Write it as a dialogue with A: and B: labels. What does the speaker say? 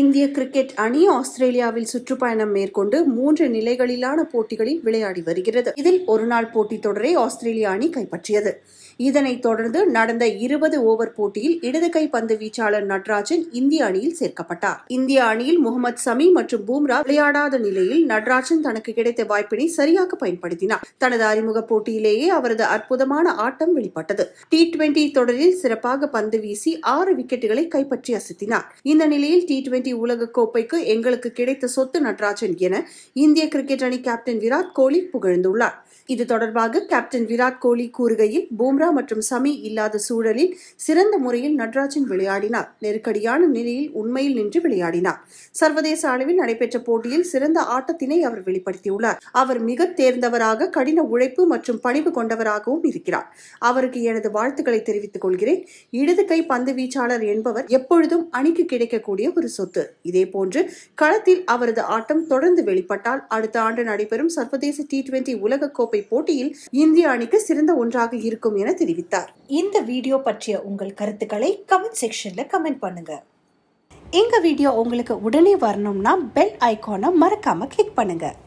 A: இந்திய கிரிக்கெட் அணி ஆஸ்திரேலியாவில் சுற்றுப்பயணம் மேற்கொண்டு மூன்று நிலைகளிலான போட்டிகளில் விளையாடி வருகிறது இதில் ஒருநாள் போட்டி தொடரை ஆஸ்திரேலிய அணி கைப்பற்றியது இதனைத் தொடர்ந்து நடந்த இருபது ஓவர் போட்டியில் இடது கை பந்து வீச்சாளர் நட்ராஜன் இந்திய அணியில் சேர்க்கப்பட்டார் இந்திய அணியில் முகமது சமி மற்றும் பூம்ரா விளையாடாத நிலையில் நட்ராஜன் தனக்கு கிடைத்த வாய்ப்பினை சரியாக பயன்படுத்தினார் தனது அறிமுக போட்டியிலேயே அவரது அற்புதமான ஆட்டம் வெளிப்பட்டது டி டுவெண்டி தொடரில் சிறப்பாக பந்து வீசி ஆறு விக்கெட்டுகளை கைப்பற்றி அசத்தினார் இந்த நிலையில் டி டுவெண்டி உலக கோப்பைக்கு எங்களுக்கு கிடைத்த சொத்து நடராஜன் என இந்திய கிரிக்கெட் அணி கேப்டன் விராட் கோலி புகழ்ந்துள்ளார் இது தொடர்பாக கேப்டன் விராட் கோலி கூறுகையில் பூம்ரா மற்றும் சமி இல்லாத சூழலில் சிறந்த முறையில் நடராஜன் விளையாடினார் நெருக்கடியான நிலையில் உண்மையில் நின்று விளையாடினார் சர்வதேச அளவில் நடைபெற்ற போட்டியில் சிறந்த ஆட்டத்தினை அவர் வெளிப்படுத்தியுள்ளார் அவர் மிக தேர்ந்தவராக கடின உழைப்பு மற்றும் பணிவு கொண்டவராகவும் இருக்கிறார் அவருக்கு எனது வாழ்த்துக்களை தெரிவித்துக் கொள்கிறேன் இடது கை பந்து வீச்சாளர் என்பவர் எப்பொழுதும் அணிக்கு கிடைக்கக்கூடிய ஒரு சொத்து கருத்து இதேபோன்று களத்தில் அவரது ஆட்டம் தொடர்ந்து வெளிப்பட்டால் அடுத்த ஆண்டு நடைபெறும் சர்வதேச டி டுவெண்டி உலகக்கோப்பை போட்டியில் இந்திய அணிக்கு சிறந்த ஒன்றாக இருக்கும் என தெரிவித்தார் இந்த
B: வீடியோ பற்றிய உங்கள் கருத்துக்களை கமெண்ட் செக்ஷன்ல கமெண்ட் பண்ணுங்க எங்க வீடியோ உங்களுக்கு உடனே வரணும்னா பெல் ஐகானை மறக்காம கிளிக் பண்ணுங்க